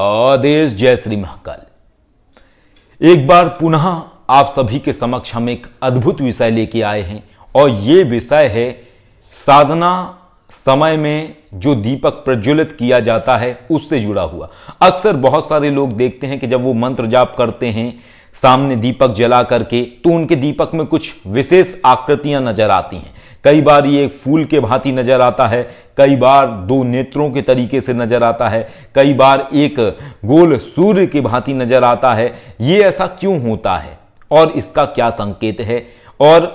आदेश जय श्री महाकाल एक बार पुनः आप सभी के समक्ष हम एक अद्भुत विषय लेके आए हैं और ये विषय है साधना समय में जो दीपक प्रज्वलित किया जाता है उससे जुड़ा हुआ अक्सर बहुत सारे लोग देखते हैं कि जब वो मंत्र जाप करते हैं सामने दीपक जला करके तो उनके दीपक में कुछ विशेष आकृतियां नजर आती हैं कई बार ये फूल के भांति नजर आता है कई बार दो नेत्रों के तरीके से नजर आता है कई बार एक गोल सूर्य की भांति नजर आता है ये ऐसा क्यों होता है और इसका क्या संकेत है और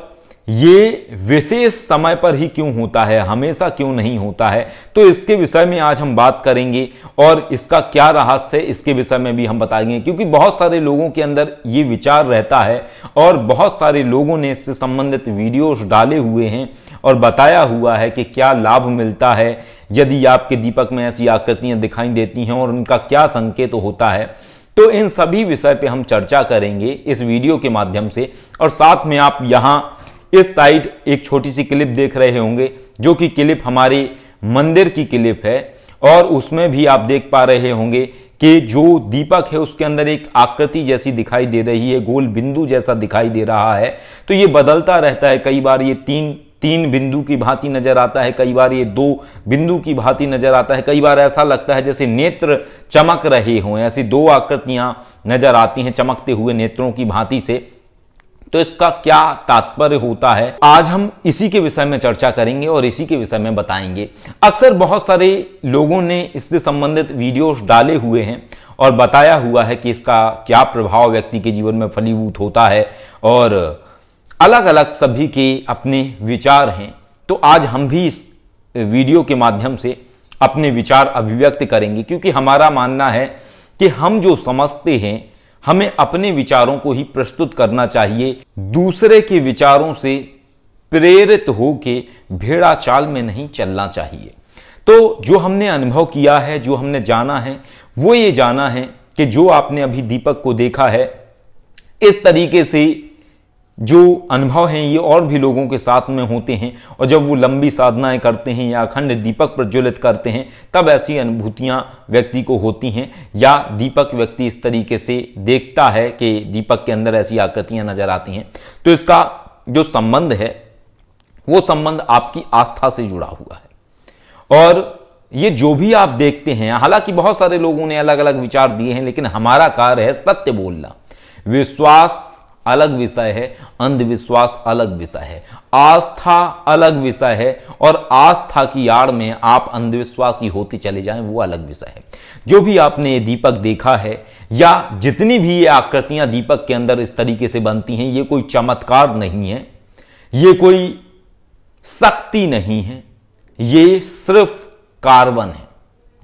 ये विशेष समय पर ही क्यों होता है हमेशा क्यों नहीं होता है तो इसके विषय में आज हम बात करेंगे और इसका क्या रहस्य है इसके विषय में भी हम बताएंगे क्योंकि बहुत सारे लोगों के अंदर ये विचार रहता है और बहुत सारे लोगों ने इससे संबंधित वीडियोस डाले हुए हैं और बताया हुआ है कि क्या लाभ मिलता है यदि आपके दीपक में ऐसी आकृतियाँ दिखाई देती हैं और उनका क्या संकेत तो होता है तो इन सभी विषय पर हम चर्चा करेंगे इस वीडियो के माध्यम से और साथ में आप यहाँ इस साइड एक छोटी सी क्लिप देख रहे होंगे जो कि क्लिप हमारे मंदिर की क्लिप है और उसमें भी आप देख पा रहे होंगे कि जो दीपक है उसके अंदर एक आकृति जैसी दिखाई दे रही है गोल बिंदु जैसा दिखाई दे रहा है तो ये बदलता रहता है कई बार ये तीन तीन बिंदु की भांति नजर आता है कई बार ये दो बिंदु की भांति नजर आता है कई बार ऐसा लगता है जैसे नेत्र चमक रहे हों ऐसी दो आकृतियां नजर आती हैं चमकते हुए नेत्रों की भांति से तो इसका क्या तात्पर्य होता है आज हम इसी के विषय में चर्चा करेंगे और इसी के विषय में बताएंगे अक्सर बहुत सारे लोगों ने इससे संबंधित वीडियोस डाले हुए हैं और बताया हुआ है कि इसका क्या प्रभाव व्यक्ति के जीवन में फलीभूत होता है और अलग अलग सभी के अपने विचार हैं तो आज हम भी इस वीडियो के माध्यम से अपने विचार अभिव्यक्त करेंगे क्योंकि हमारा मानना है कि हम जो समझते हैं हमें अपने विचारों को ही प्रस्तुत करना चाहिए दूसरे के विचारों से प्रेरित होके भेड़ा चाल में नहीं चलना चाहिए तो जो हमने अनुभव किया है जो हमने जाना है वो ये जाना है कि जो आपने अभी दीपक को देखा है इस तरीके से जो अनुभव हैं ये और भी लोगों के साथ में होते हैं और जब वो लंबी साधनाएं करते हैं या अखंड दीपक प्रज्वलित करते हैं तब ऐसी अनुभूतियां व्यक्ति को होती हैं या दीपक व्यक्ति इस तरीके से देखता है कि दीपक के अंदर ऐसी आकृतियां नजर आती हैं तो इसका जो संबंध है वो संबंध आपकी आस्था से जुड़ा हुआ है और ये जो भी आप देखते हैं हालांकि बहुत सारे लोगों ने अलग अलग विचार दिए हैं लेकिन हमारा कार्य है सत्य बोलना विश्वास अलग विषय है अंधविश्वास अलग विषय है आस्था अलग विषय है और आस्था की आड़ में आप अंधविश्वासी होते चले जाएं वो अलग विषय है जो भी आपने दीपक देखा है या जितनी भी ये आकृतियां दीपक के अंदर इस तरीके से बनती हैं ये कोई चमत्कार नहीं है ये कोई शक्ति नहीं है ये सिर्फ कार्बन है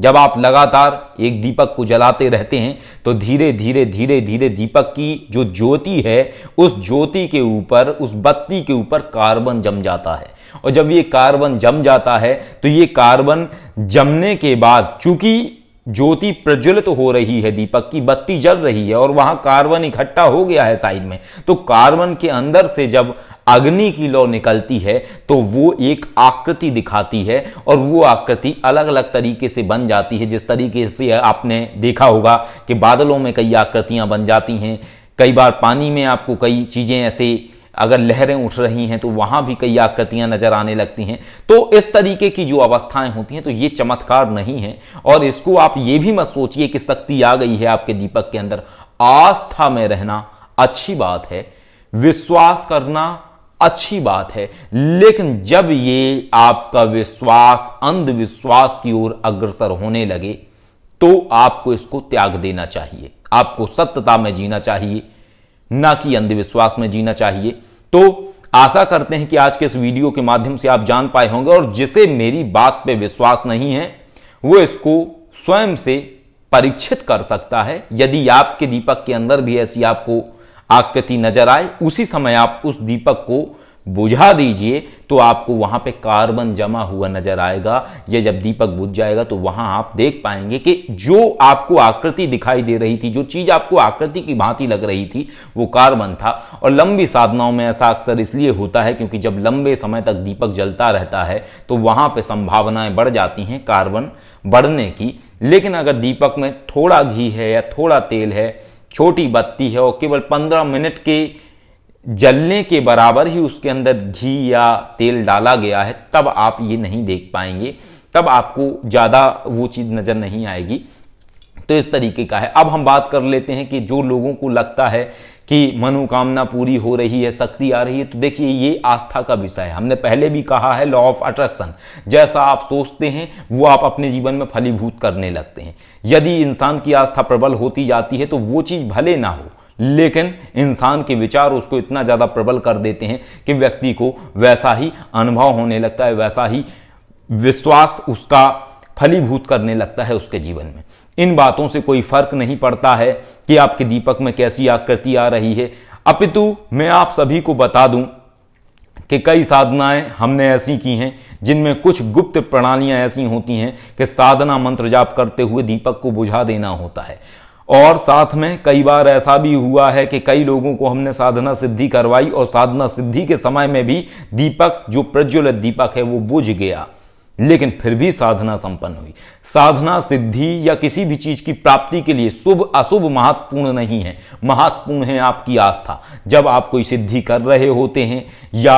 जब आप लगातार एक दीपक को जलाते रहते हैं तो धीरे धीरे धीरे धीरे दीपक की जो ज्योति है उस ज्योति के ऊपर उस बत्ती के ऊपर कार्बन जम जाता है और जब ये कार्बन जम जाता है तो ये कार्बन जमने के बाद चूंकि ज्योति प्रज्वलित हो रही है दीपक की बत्ती जल रही है और वहां कार्बन इकट्ठा हो गया है साइड में तो कार्बन के अंदर से जब अग्नि की लौ निकलती है तो वो एक आकृति दिखाती है और वो आकृति अलग अलग तरीके से बन जाती है जिस तरीके से आपने देखा होगा कि बादलों में कई आकृतियां बन जाती हैं कई बार पानी में आपको कई चीज़ें ऐसे अगर लहरें उठ रही हैं तो वहां भी कई आकृतियां नजर आने लगती हैं तो इस तरीके की जो अवस्थाएं होती हैं तो ये चमत्कार नहीं है और इसको आप ये भी मत सोचिए कि शक्ति आ गई है आपके दीपक के अंदर आस्था में रहना अच्छी बात है विश्वास करना अच्छी बात है लेकिन जब ये आपका विश्वास अंधविश्वास की ओर अग्रसर होने लगे तो आपको इसको त्याग देना चाहिए आपको सत्यता में जीना चाहिए ना कि अंधविश्वास में जीना चाहिए तो आशा करते हैं कि आज के इस वीडियो के माध्यम से आप जान पाए होंगे और जिसे मेरी बात पे विश्वास नहीं है वो इसको स्वयं से परीक्षित कर सकता है यदि आपके दीपक के अंदर भी ऐसी आपको आकृति नजर आए उसी समय आप उस दीपक को बुझा दीजिए तो आपको वहां पे कार्बन जमा हुआ नजर आएगा या जब दीपक बुझ जाएगा तो वहां आप देख पाएंगे कि जो आपको आकृति दिखाई दे रही थी जो चीज आपको आकृति की भांति लग रही थी वो कार्बन था और लंबी साधनाओं में ऐसा अक्सर इसलिए होता है क्योंकि जब लंबे समय तक दीपक जलता रहता है तो वहां पर संभावनाएं बढ़ जाती हैं कार्बन बढ़ने की लेकिन अगर दीपक में थोड़ा घी है या थोड़ा तेल है छोटी बत्ती है और केवल पंद्रह मिनट के जलने के बराबर ही उसके अंदर घी या तेल डाला गया है तब आप ये नहीं देख पाएंगे तब आपको ज़्यादा वो चीज़ नज़र नहीं आएगी तो इस तरीके का है अब हम बात कर लेते हैं कि जो लोगों को लगता है कि मनोकामना पूरी हो रही है शक्ति आ रही है तो देखिए ये आस्था का विषय है हमने पहले भी कहा है लॉ ऑफ अट्रैक्शन जैसा आप सोचते हैं वो आप अपने जीवन में फलीभूत करने लगते हैं यदि इंसान की आस्था प्रबल होती जाती है तो वो चीज़ भले ना हो लेकिन इंसान के विचार उसको इतना ज़्यादा प्रबल कर देते हैं कि व्यक्ति को वैसा ही अनुभव होने लगता है वैसा ही विश्वास उसका फलीभूत करने लगता है उसके जीवन में इन बातों से कोई फर्क नहीं पड़ता है कि आपके दीपक में कैसी आकृति आ रही है अपितु मैं आप सभी को बता दूं कि कई साधनाएं हमने ऐसी की हैं जिनमें कुछ गुप्त प्रणालियां ऐसी होती हैं कि साधना मंत्र जाप करते हुए दीपक को बुझा देना होता है और साथ में कई बार ऐसा भी हुआ है कि कई लोगों को हमने साधना सिद्धि करवाई और साधना सिद्धि के समय में भी दीपक जो प्रज्वलित दीपक है वो बुझ गया लेकिन फिर भी साधना संपन्न हुई साधना सिद्धि या किसी भी चीज की प्राप्ति के लिए शुभ अशुभ महत्वपूर्ण नहीं है महत्वपूर्ण है आपकी आस्था जब आप कोई सिद्धि कर रहे होते हैं या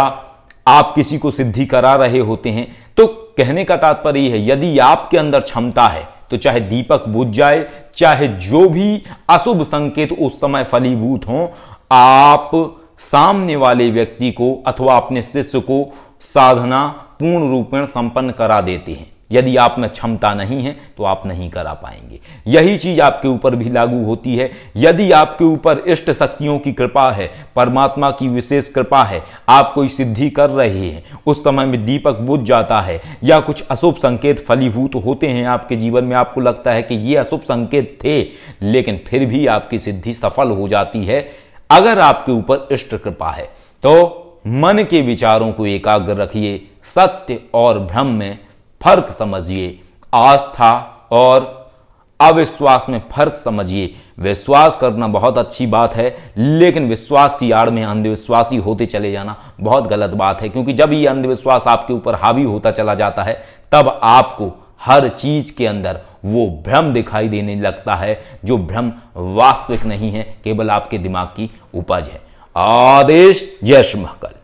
आप किसी को सिद्धि करा रहे होते हैं तो कहने का तात्पर्य है यदि आपके अंदर क्षमता है तो चाहे दीपक बुझ जाए चाहे जो भी अशुभ संकेत उस समय फलीभूत हो आप सामने वाले व्यक्ति को अथवा अपने शिष्य को साधना पूर्ण रूपेण संपन्न करा देते हैं यदि आप में क्षमता नहीं है तो आप नहीं करा पाएंगे यही चीज आपके ऊपर भी लागू होती है यदि आपके ऊपर इष्ट शक्तियों की कृपा है परमात्मा की विशेष कृपा है आप कोई सिद्धि कर रहे हैं उस समय में दीपक बुझ जाता है या कुछ अशुभ संकेत फलीभूत होते हैं आपके जीवन में आपको लगता है कि ये अशुभ संकेत थे लेकिन फिर भी आपकी सिद्धि सफल हो जाती है अगर आपके ऊपर इष्ट कृपा है तो मन के विचारों को एकाग्र रखिए सत्य और भ्रम में फर्क समझिए आस्था और अविश्वास में फर्क समझिए विश्वास करना बहुत अच्छी बात है लेकिन विश्वास की आड़ में अंधविश्वासी होते चले जाना बहुत गलत बात है क्योंकि जब ये अंधविश्वास आपके ऊपर हावी होता चला जाता है तब आपको हर चीज के अंदर वो भ्रम दिखाई देने लगता है जो भ्रम वास्तविक नहीं है केवल आपके दिमाग की उपज है आदेश यश महकल